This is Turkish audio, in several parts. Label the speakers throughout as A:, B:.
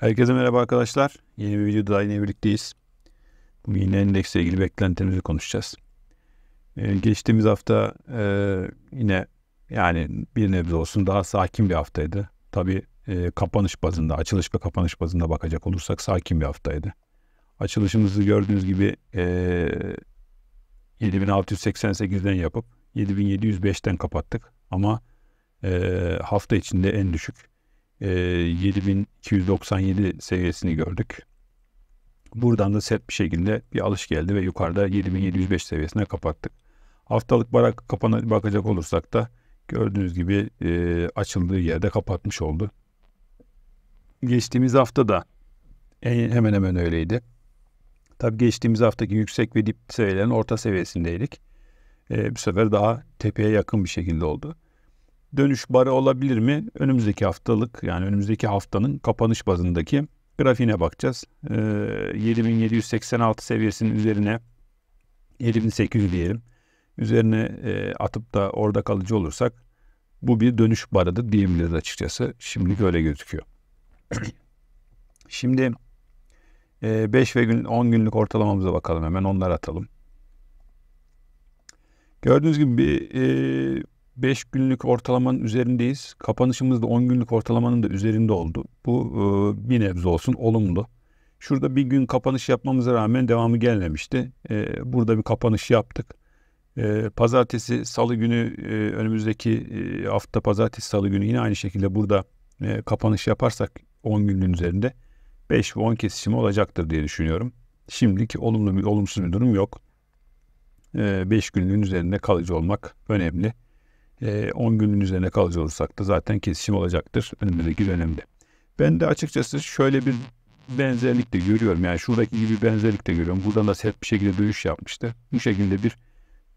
A: Herkese merhaba arkadaşlar. Yeni bir videoda yine birlikteyiz. Bugün yine endeksle ilgili beklentilerimizi konuşacağız. Ee, geçtiğimiz hafta e, yine yani bir nebze olsun daha sakin bir haftaydı. Tabii e, kapanış bazında, açılış ve kapanış bazında bakacak olursak sakin bir haftaydı. Açılışımızı gördüğünüz gibi e, 7688'den yapıp 7705'ten kapattık. Ama e, hafta içinde en düşük e, ee, 7297 seviyesini gördük. Buradan da sert bir şekilde bir alış geldi ve yukarıda 7705 seviyesine kapattık. Haftalık barak kapana bakacak olursak da gördüğünüz gibi e, açıldığı yerde kapatmış oldu. Geçtiğimiz hafta da en, hemen hemen öyleydi. Tabi geçtiğimiz haftaki yüksek ve dip seviyelerin orta seviyesindeydik. E, bu sefer daha tepeye yakın bir şekilde oldu dönüş barı olabilir mi? Önümüzdeki haftalık yani önümüzdeki haftanın kapanış bazındaki grafiğine bakacağız. E, ee, 7786 seviyesinin üzerine 7800 diyelim. Üzerine e, atıp da orada kalıcı olursak bu bir dönüş barıdır diyebiliriz açıkçası. Şimdi öyle gözüküyor. Şimdi 5 e, ve gün 10 günlük ortalamamıza bakalım hemen onları atalım. Gördüğünüz gibi bir e, 5 günlük ortalamanın üzerindeyiz. Kapanışımız da 10 günlük ortalamanın da üzerinde oldu. Bu e, bir nebze olsun olumlu. Şurada bir gün kapanış yapmamıza rağmen devamı gelmemişti. E, burada bir kapanış yaptık. E, pazartesi, salı günü e, önümüzdeki e, hafta pazartesi, salı günü yine aynı şekilde burada e, kapanış yaparsak 10 günlüğün üzerinde 5 ve 10 kesişimi olacaktır diye düşünüyorum. Şimdiki olumlu bir olumsuz bir durum yok. 5 e, günlüğün üzerinde kalıcı olmak önemli. 10 ee, günün üzerine kalıcı olursak da zaten kesişim olacaktır. Önümüzdeki dönemde. Ben de açıkçası şöyle bir benzerlik de görüyorum. Yani şuradaki gibi benzerlik de görüyorum. Buradan da sert bir şekilde dövüş yapmıştı. Bu şekilde bir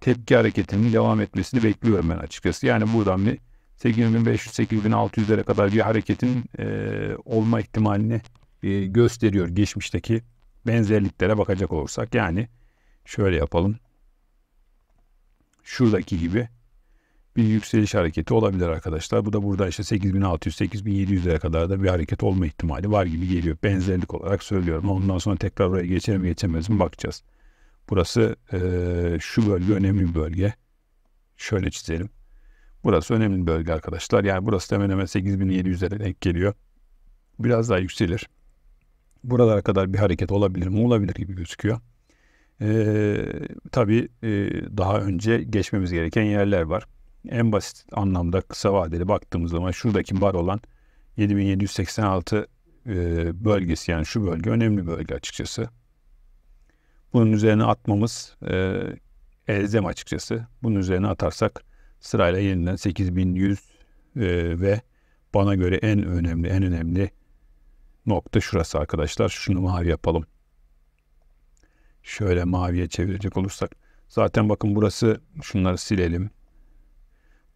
A: tepki hareketinin devam etmesini bekliyorum ben açıkçası. Yani buradan bir 8500-8600'lere kadar bir hareketin e, olma ihtimalini e, gösteriyor geçmişteki benzerliklere bakacak olursak. Yani şöyle yapalım. Şuradaki gibi bir yükseliş hareketi olabilir arkadaşlar. Bu da burada işte 8600 8.700'lere kadar da bir hareket olma ihtimali var gibi geliyor. Benzerlik olarak söylüyorum. Ondan sonra tekrar oraya geçer mi geçemez mi bakacağız. Burası e, şu bölge önemli bir bölge. Şöyle çizelim. Burası önemli bir bölge arkadaşlar. Yani burası da hemen hemen 8700'lere denk geliyor. Biraz daha yükselir. Buralara kadar bir hareket olabilir mi? Olabilir gibi gözüküyor. Ee, tabii e, daha önce geçmemiz gereken yerler var en basit anlamda kısa vadeli baktığımız zaman şuradaki bar olan 7786 e, bölgesi yani şu bölge önemli bölge açıkçası. Bunun üzerine atmamız e, elzem açıkçası. Bunun üzerine atarsak sırayla yeniden 8100 e, ve bana göre en önemli en önemli nokta şurası arkadaşlar. Şunu mavi yapalım. Şöyle maviye çevirecek olursak. Zaten bakın burası şunları silelim.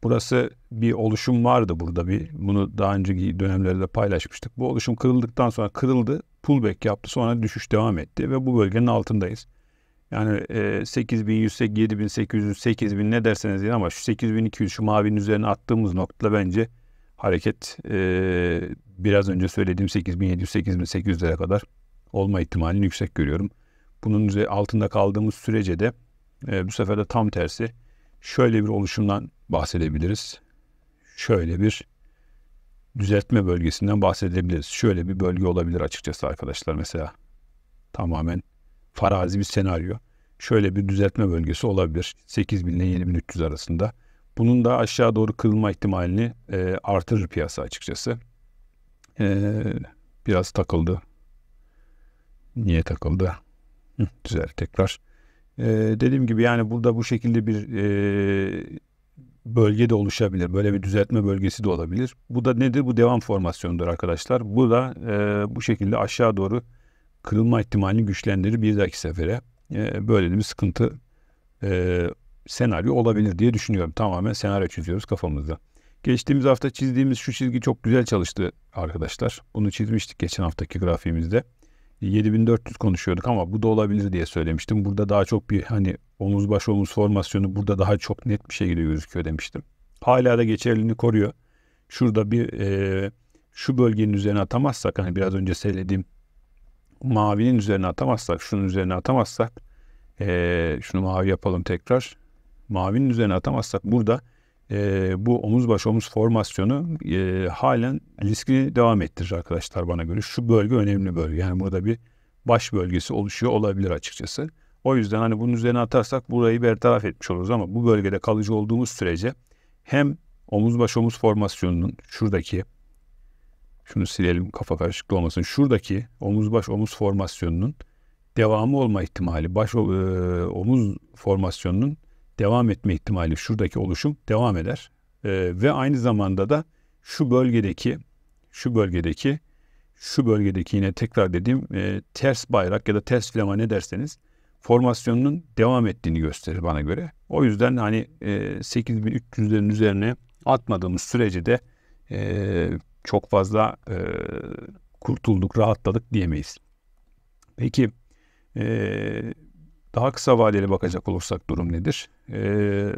A: Burası bir oluşum vardı burada bir. Bunu daha önceki dönemlerde paylaşmıştık. Bu oluşum kırıldıktan sonra kırıldı. Pullback yaptı. Sonra düşüş devam etti ve bu bölgenin altındayız. Yani e, 8100, 7800, 8000 ne derseniz deyin ama şu 8200 şu mavinin üzerine attığımız noktada bence hareket e, biraz önce söylediğim 8700, 8800'lere kadar olma ihtimalini yüksek görüyorum. Bunun altında kaldığımız sürece de e, bu sefer de tam tersi şöyle bir oluşumdan bahsedebiliriz. Şöyle bir düzeltme bölgesinden bahsedebiliriz. Şöyle bir bölge olabilir açıkçası arkadaşlar mesela. Tamamen farazi bir senaryo. Şöyle bir düzeltme bölgesi olabilir. 8000 ile 7300 arasında. Bunun da aşağı doğru kırılma ihtimalini e, artırır piyasa açıkçası. E, biraz takıldı. Niye takıldı? Hı, güzel tekrar. E, dediğim gibi yani burada bu şekilde bir e, bölge de oluşabilir. Böyle bir düzeltme bölgesi de olabilir. Bu da nedir? Bu devam formasyonudur arkadaşlar. Bu da e, bu şekilde aşağı doğru kırılma ihtimalini güçlendirir bir dahaki sefere. E, böyle bir sıkıntı e, senaryo olabilir diye düşünüyorum. Tamamen senaryo çiziyoruz kafamızda. Geçtiğimiz hafta çizdiğimiz şu çizgi çok güzel çalıştı arkadaşlar. Bunu çizmiştik geçen haftaki grafiğimizde. 7400 konuşuyorduk ama bu da olabilir diye söylemiştim. Burada daha çok bir hani omuz baş omuz formasyonu burada daha çok net bir şekilde gözüküyor demiştim. Hala da geçerliliğini koruyor. Şurada bir e, şu bölgenin üzerine atamazsak hani biraz önce söylediğim mavinin üzerine atamazsak şunun üzerine atamazsak e, şunu mavi yapalım tekrar. Mavinin üzerine atamazsak burada e, bu omuz baş omuz formasyonu e, halen riskini devam ettirir arkadaşlar bana göre. Şu bölge önemli bölge. Yani burada bir baş bölgesi oluşuyor olabilir açıkçası. O yüzden hani bunun üzerine atarsak burayı bertaraf etmiş oluruz ama bu bölgede kalıcı olduğumuz sürece hem omuz baş omuz formasyonunun şuradaki şunu silelim kafa karışıklığı olmasın. Şuradaki omuz baş omuz formasyonunun devamı olma ihtimali, baş e, omuz formasyonunun devam etme ihtimali şuradaki oluşum devam eder. E, ve aynı zamanda da şu bölgedeki şu bölgedeki şu bölgedeki yine tekrar dediğim e, ters bayrak ya da ters flama ne derseniz formasyonunun devam ettiğini gösterir bana göre. O yüzden hani e, 8300'lerin üzerine atmadığımız sürece de e, çok fazla e, kurtulduk, rahatladık diyemeyiz. Peki e, daha kısa vadeli bakacak olursak durum nedir? Ee,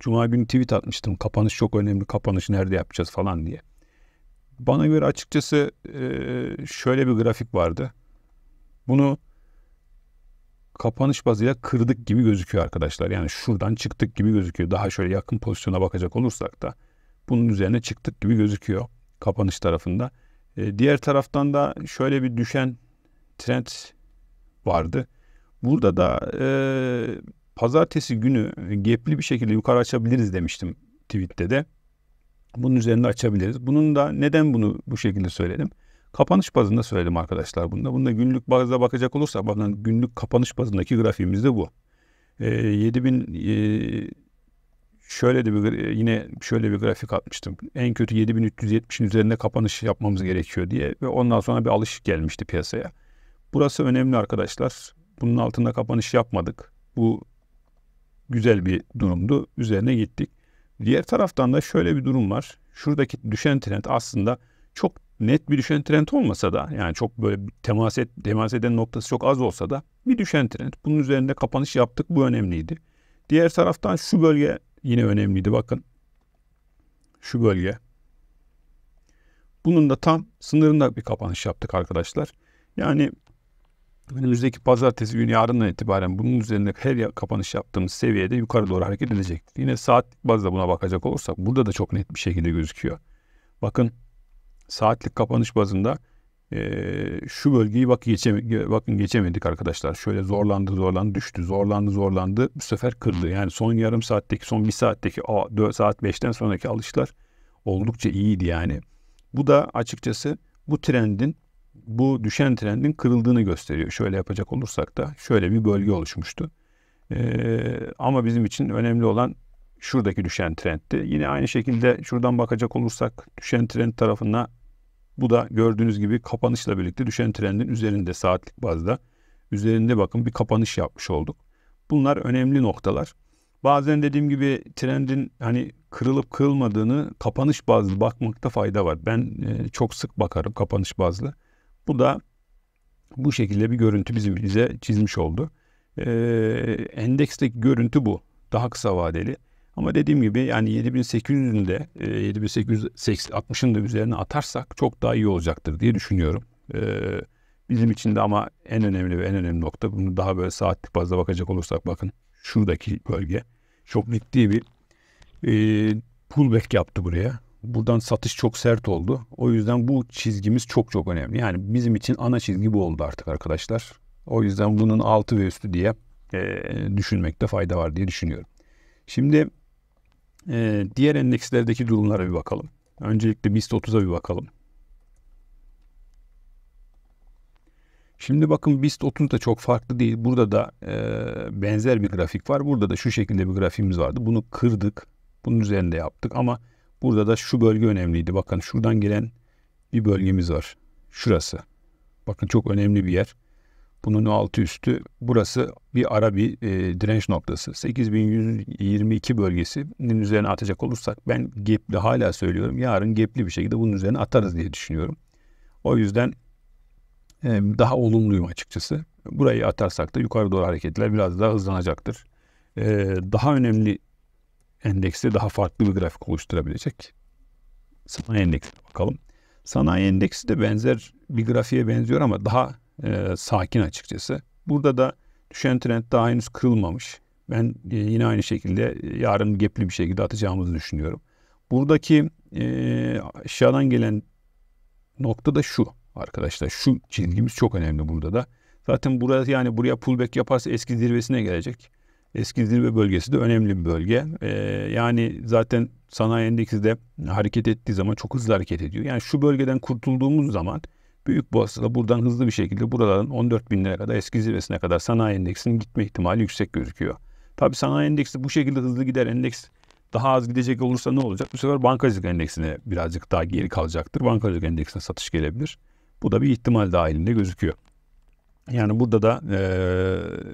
A: Cuma günü tweet atmıştım. Kapanış çok önemli. Kapanış nerede yapacağız falan diye. Bana göre açıkçası e, şöyle bir grafik vardı. Bunu kapanış bazıyla kırdık gibi gözüküyor arkadaşlar. Yani şuradan çıktık gibi gözüküyor. Daha şöyle yakın pozisyona bakacak olursak da bunun üzerine çıktık gibi gözüküyor kapanış tarafında. E, diğer taraftan da şöyle bir düşen trend vardı. Burada da e, pazartesi günü gepli bir şekilde yukarı açabiliriz demiştim tweette de. Bunun üzerinde açabiliriz. Bunun da neden bunu bu şekilde söyledim? Kapanış bazında söyledim arkadaşlar bunda. Bunda günlük bazda bakacak olursa bakın günlük kapanış bazındaki grafiğimiz de bu. E, 7000 e, şöyle de bir yine şöyle bir grafik atmıştım. En kötü 7370'in üzerinde kapanış yapmamız gerekiyor diye ve ondan sonra bir alış gelmişti piyasaya. Burası önemli arkadaşlar bunun altında kapanış yapmadık. Bu güzel bir durumdu. Üzerine gittik. Diğer taraftan da şöyle bir durum var. Şuradaki düşen trend aslında çok net bir düşen trend olmasa da yani çok böyle temas, et, temas eden noktası çok az olsa da bir düşen trend. Bunun üzerinde kapanış yaptık. Bu önemliydi. Diğer taraftan şu bölge yine önemliydi. Bakın şu bölge. Bunun da tam sınırında bir kapanış yaptık arkadaşlar. Yani önümüzdeki pazartesi günü yarından itibaren bunun üzerine her kapanış yaptığımız seviyede yukarı doğru hareket edecek. Yine saat bazda buna bakacak olursak burada da çok net bir şekilde gözüküyor. Bakın saatlik kapanış bazında e, şu bölgeyi bak geçe, bakın geçemedik arkadaşlar. Şöyle zorlandı zorlandı düştü zorlandı zorlandı bu sefer kırdı. Yani son yarım saatteki son bir saatteki a, 4 saat 5'ten sonraki alışlar oldukça iyiydi yani. Bu da açıkçası bu trendin bu düşen trendin kırıldığını gösteriyor. Şöyle yapacak olursak da şöyle bir bölge oluşmuştu. Ee, ama bizim için önemli olan şuradaki düşen trendti. Yine aynı şekilde şuradan bakacak olursak düşen trend tarafına bu da gördüğünüz gibi kapanışla birlikte düşen trendin üzerinde saatlik bazda üzerinde bakın bir kapanış yapmış olduk. Bunlar önemli noktalar. Bazen dediğim gibi trendin hani kırılıp kırılmadığını kapanış bazlı bakmakta fayda var. Ben e, çok sık bakarım kapanış bazlı. Bu da bu şekilde bir görüntü bizim bize çizmiş oldu. E, endeksteki görüntü bu. Daha kısa vadeli. Ama dediğim gibi yani 7800'ün de 7860'ın da üzerine atarsak çok daha iyi olacaktır diye düşünüyorum. Ee, bizim için de ama en önemli ve en önemli nokta bunu daha böyle saatlik fazla bakacak olursak bakın şuradaki bölge çok ciddi bir e, pullback yaptı buraya. Buradan satış çok sert oldu. O yüzden bu çizgimiz çok çok önemli. Yani bizim için ana çizgi bu oldu artık arkadaşlar. O yüzden bunun altı ve üstü diye e, düşünmekte fayda var diye düşünüyorum. Şimdi e, diğer endekslerdeki durumlara bir bakalım. Öncelikle BIST 30'a bir bakalım. Şimdi bakın BIST 30 da çok farklı değil. Burada da e, benzer bir grafik var. Burada da şu şekilde bir grafimiz vardı. Bunu kırdık. Bunun üzerinde yaptık ama Burada da şu bölge önemliydi. Bakın şuradan gelen bir bölgemiz var. Şurası. Bakın çok önemli bir yer. Bunun altı üstü. Burası bir ara bir e, direnç noktası. 8122 bölgesinin üzerine atacak olursak ben gepli hala söylüyorum. Yarın gepli bir şekilde bunun üzerine atarız diye düşünüyorum. O yüzden e, daha olumluyum açıkçası. Burayı atarsak da yukarı doğru hareketler biraz daha hızlanacaktır. E, daha önemli endeksle daha farklı bir grafik oluşturabilecek. Sanayi endeksine bakalım. Sanayi endeksi de benzer bir grafiğe benziyor ama daha e, sakin açıkçası. Burada da düşen trend daha henüz kırılmamış. Ben e, yine aynı şekilde e, yarın gepli bir şekilde atacağımızı düşünüyorum. Buradaki e, aşağıdan gelen nokta da şu arkadaşlar. Şu çizgimiz çok önemli burada da. Zaten burada yani buraya pullback yaparsa eski zirvesine gelecek. Eski Zirve bölgesi de önemli bir bölge. Ee, yani zaten sanayi endeksi de hareket ettiği zaman çok hızlı hareket ediyor. Yani şu bölgeden kurtulduğumuz zaman Büyük Boğaz'da buradan hızlı bir şekilde buraların 14 binlere kadar eski zirvesine kadar sanayi endeksinin gitme ihtimali yüksek gözüküyor. Tabii sanayi endeksi bu şekilde hızlı gider endeks daha az gidecek olursa ne olacak? Bu sefer bankacılık endeksine birazcık daha geri kalacaktır. Bankacılık endeksine satış gelebilir. Bu da bir ihtimal dahilinde gözüküyor. Yani burada da e,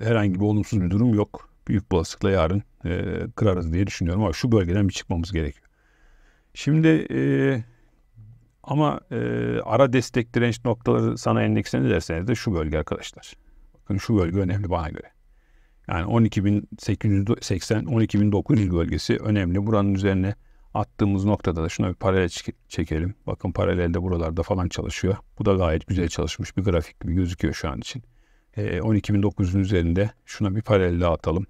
A: herhangi bir olumsuz bir durum yok büyük olasılıkla yarın e, kırarız diye düşünüyorum ama şu bölgeden bir çıkmamız gerekiyor. Şimdi e, ama e, ara destek direnç noktaları sana endeksini derseniz de şu bölge arkadaşlar. Bakın şu bölge önemli bana göre. Yani 12.880 12.900 bölgesi önemli. Buranın üzerine attığımız noktada da şuna bir paralel çekelim. Bakın paralelde buralarda falan çalışıyor. Bu da gayet güzel çalışmış bir grafik gibi gözüküyor şu an için. E, 12.900'ün üzerinde şuna bir paralel atalım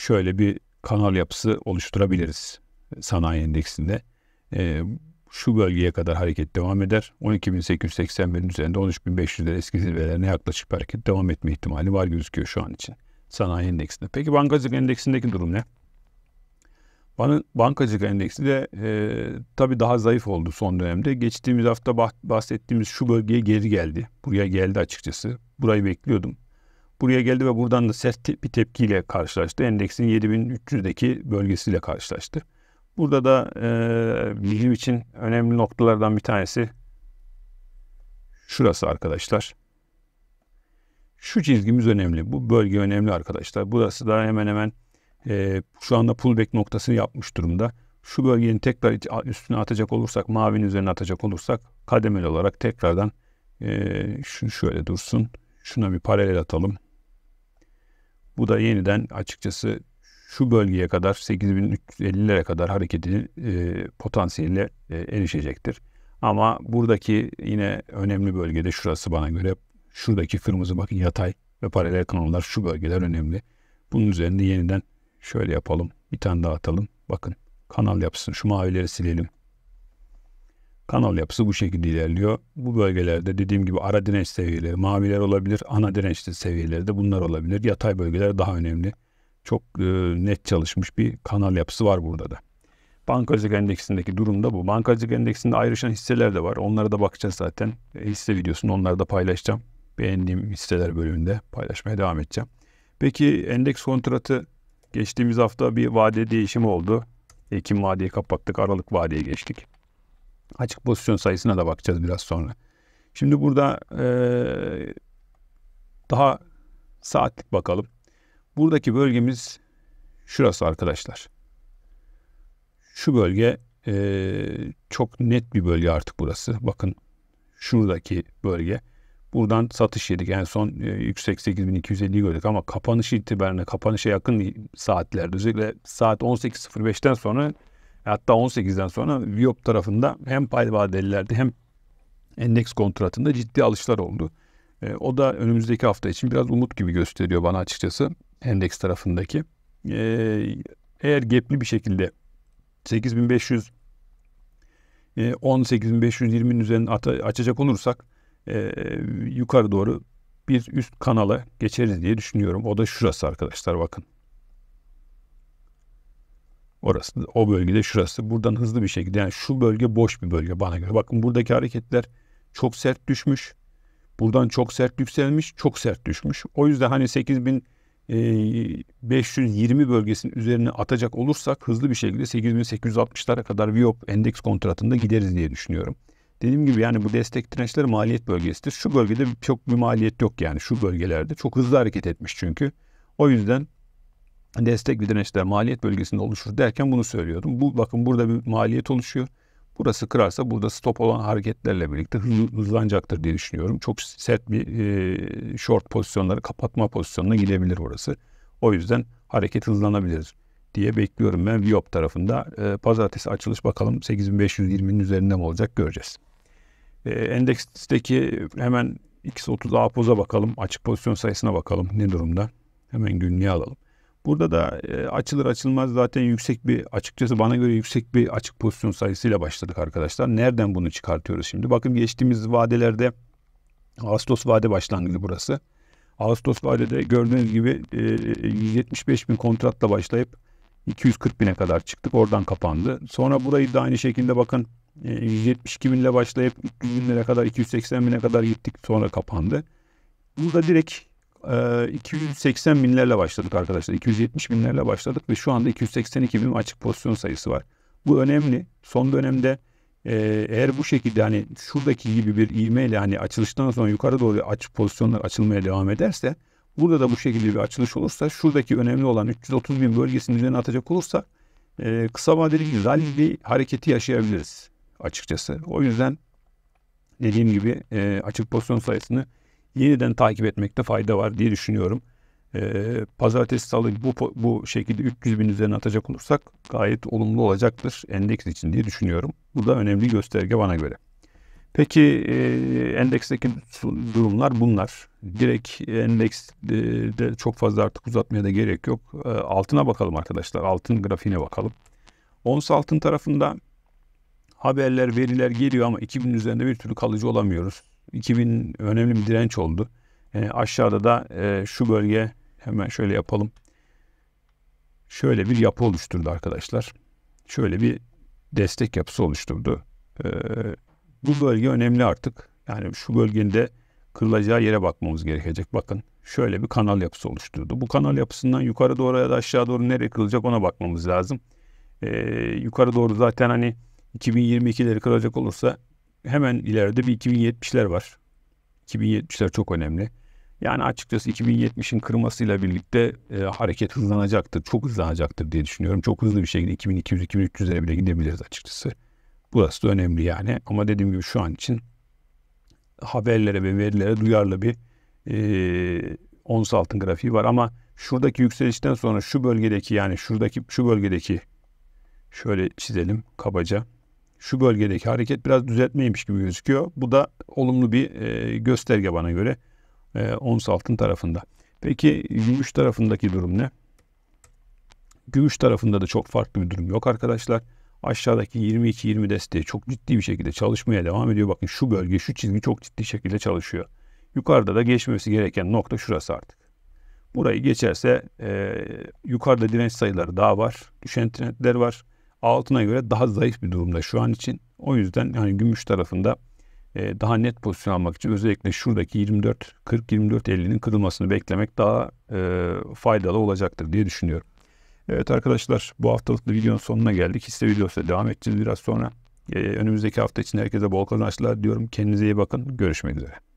A: şöyle bir kanal yapısı oluşturabiliriz sanayi endeksinde. E, şu bölgeye kadar hareket devam eder. 12.881'in üzerinde 13.500'ler eski zirvelerine yaklaşık bir hareket devam etme ihtimali var gözüküyor şu an için sanayi endeksinde. Peki bankacılık endeksindeki durum ne? Bankacılık endeksi de e, tabii daha zayıf oldu son dönemde. Geçtiğimiz hafta bahsettiğimiz şu bölgeye geri geldi. Buraya geldi açıkçası. Burayı bekliyordum buraya geldi ve buradan da sert bir tepkiyle karşılaştı. Endeksin 7300'deki bölgesiyle karşılaştı. Burada da e, bizim için önemli noktalardan bir tanesi şurası arkadaşlar. Şu çizgimiz önemli. Bu bölge önemli arkadaşlar. Burası da hemen hemen e, şu anda pullback noktasını yapmış durumda. Şu bölgenin tekrar üstüne atacak olursak, mavinin üzerine atacak olursak kademeli olarak tekrardan e, şu şöyle dursun. Şuna bir paralel atalım. Bu da yeniden açıkçası şu bölgeye kadar 8350'lere kadar hareketini e, potansiyeline e, erişecektir. Ama buradaki yine önemli bölgede şurası bana göre şuradaki kırmızı bakın yatay ve paralel kanallar şu bölgeler önemli. Bunun üzerinde yeniden şöyle yapalım. Bir tane daha atalım. Bakın kanal yapsın şu mavileri silelim. Kanal yapısı bu şekilde ilerliyor. Bu bölgelerde dediğim gibi ara direnç seviyeleri maviler olabilir. Ana dirençli seviyeleri de bunlar olabilir. Yatay bölgeler daha önemli. Çok e, net çalışmış bir kanal yapısı var burada da. Bankacılık endeksindeki durum da bu. Bankacılık endeksinde ayrışan hisseler de var. Onlara da bakacağız zaten. E, hisse videosunu onları da paylaşacağım. Beğendiğim hisseler bölümünde paylaşmaya devam edeceğim. Peki endeks kontratı geçtiğimiz hafta bir vade değişimi oldu. Ekim vadeyi kapattık, Aralık vadeye geçtik. Açık pozisyon sayısına da bakacağız biraz sonra. Şimdi burada e, daha saatlik bakalım. Buradaki bölgemiz şurası arkadaşlar. Şu bölge e, çok net bir bölge artık burası. Bakın şuradaki bölge. Buradan satış yedik. En son e, yüksek 8250'yi gördük ama kapanış itibariyle kapanışa yakın saatlerde özellikle saat 18.05'ten sonra Hatta 18'den sonra Viyop tarafında hem pay vadelilerde hem endeks kontratında ciddi alışlar oldu. E, o da önümüzdeki hafta için biraz umut gibi gösteriyor bana açıkçası endeks tarafındaki. E, eğer gepli bir şekilde 8500 18520'nin e, üzerine açacak olursak e, yukarı doğru bir üst kanala geçeriz diye düşünüyorum. O da şurası arkadaşlar bakın. Orası, o bölgede şurası. Buradan hızlı bir şekilde yani şu bölge boş bir bölge bana göre. Bakın buradaki hareketler çok sert düşmüş. Buradan çok sert yükselmiş, çok sert düşmüş. O yüzden hani 8520 e, bölgesinin üzerine atacak olursak hızlı bir şekilde 8860'lara kadar VIOP endeks kontratında gideriz diye düşünüyorum. Dediğim gibi yani bu destek dirençleri maliyet bölgesidir. Şu bölgede çok bir maliyet yok yani şu bölgelerde. Çok hızlı hareket etmiş çünkü. O yüzden Destek destekli dirençler maliyet bölgesinde oluşur derken bunu söylüyordum. Bu bakın burada bir maliyet oluşuyor. Burası kırarsa burada stop olan hareketlerle birlikte hızlanacaktır diye düşünüyorum. Çok sert bir e, short pozisyonları kapatma pozisyonuna gidebilir orası. O yüzden hareket hızlanabilir diye bekliyorum ben Viop tarafında. E, pazartesi açılış bakalım 8520'nin üzerinde mi olacak göreceğiz. E, endeksteki hemen X30 A poza bakalım. Açık pozisyon sayısına bakalım ne durumda. Hemen günlüğe alalım. Burada da e, açılır açılmaz zaten yüksek bir açıkçası bana göre yüksek bir açık pozisyon sayısıyla başladık arkadaşlar. Nereden bunu çıkartıyoruz şimdi? Bakın geçtiğimiz vadelerde Ağustos vade başlangıcı burası. Ağustos vadede gördüğünüz gibi e, 175 bin kontratla başlayıp 240 bine kadar çıktık. Oradan kapandı. Sonra burayı da aynı şekilde bakın 172 e, binle başlayıp 300 binlere kadar 280 bine kadar gittik. Sonra kapandı. Burada direkt 280 ee, binlerle başladık arkadaşlar. 270 binlerle başladık ve şu anda 282 bin açık pozisyon sayısı var. Bu önemli. Son dönemde e, eğer bu şekilde hani şuradaki gibi bir ivmeyle hani açılıştan sonra yukarı doğru açık pozisyonlar açılmaya devam ederse burada da bu şekilde bir açılış olursa şuradaki önemli olan 330 bin bölgesini üzerine atacak olursa e, kısa vadeli bir rally hareketi yaşayabiliriz açıkçası. O yüzden dediğim gibi e, açık pozisyon sayısını yeniden takip etmekte fayda var diye düşünüyorum. Ee, pazartesi salı bu, bu şekilde 300 bin üzerine atacak olursak gayet olumlu olacaktır endeks için diye düşünüyorum. Bu da önemli gösterge bana göre. Peki e, endeksteki durumlar bunlar. Direkt endekste çok fazla artık uzatmaya da gerek yok. E, altına bakalım arkadaşlar. Altın grafiğine bakalım. Ons altın tarafında haberler, veriler geliyor ama 2000 üzerinde bir türlü kalıcı olamıyoruz. 2000 önemli bir direnç oldu. Yani aşağıda da e, şu bölge hemen şöyle yapalım. Şöyle bir yapı oluşturdu arkadaşlar. Şöyle bir destek yapısı oluşturdu. E, bu bölge önemli artık. Yani şu bölgede kırılacağı yere bakmamız gerekecek. Bakın şöyle bir kanal yapısı oluşturdu. Bu kanal yapısından yukarı doğru ya da aşağı doğru nereye kırılacak ona bakmamız lazım. E, yukarı doğru zaten hani 2022'leri kırılacak olursa hemen ileride bir 2070'ler var. 2070'ler çok önemli. Yani açıkçası 2070'in kırmasıyla birlikte e, hareket hızlanacaktır. Çok hızlanacaktır diye düşünüyorum. Çok hızlı bir şekilde 2200-2300'lere bile gidebiliriz açıkçası. Burası da önemli yani. Ama dediğim gibi şu an için haberlere ve verilere duyarlı bir e, ons altın grafiği var. Ama şuradaki yükselişten sonra şu bölgedeki yani şuradaki şu bölgedeki şöyle çizelim kabaca şu bölgedeki hareket biraz düzeltmeymiş gibi gözüküyor. Bu da olumlu bir e, gösterge bana göre e, ons altın tarafında. Peki gümüş tarafındaki durum ne? Gümüş tarafında da çok farklı bir durum yok arkadaşlar. Aşağıdaki 22-20 desteği çok ciddi bir şekilde çalışmaya devam ediyor. Bakın şu bölge, şu çizgi çok ciddi şekilde çalışıyor. Yukarıda da geçmemesi gereken nokta şurası artık. Burayı geçerse e, yukarıda direnç sayıları daha var. Düşen trendler var altına göre daha zayıf bir durumda şu an için. O yüzden yani gümüş tarafında e, daha net pozisyon almak için özellikle şuradaki 24 40 24 50'nin kırılmasını beklemek daha e, faydalı olacaktır diye düşünüyorum. Evet arkadaşlar bu haftalık da videonun sonuna geldik. Hisse videosuyla devam edeceğiz biraz sonra. E, önümüzdeki hafta için herkese bol kazançlar diyorum. Kendinize iyi bakın. Görüşmek üzere.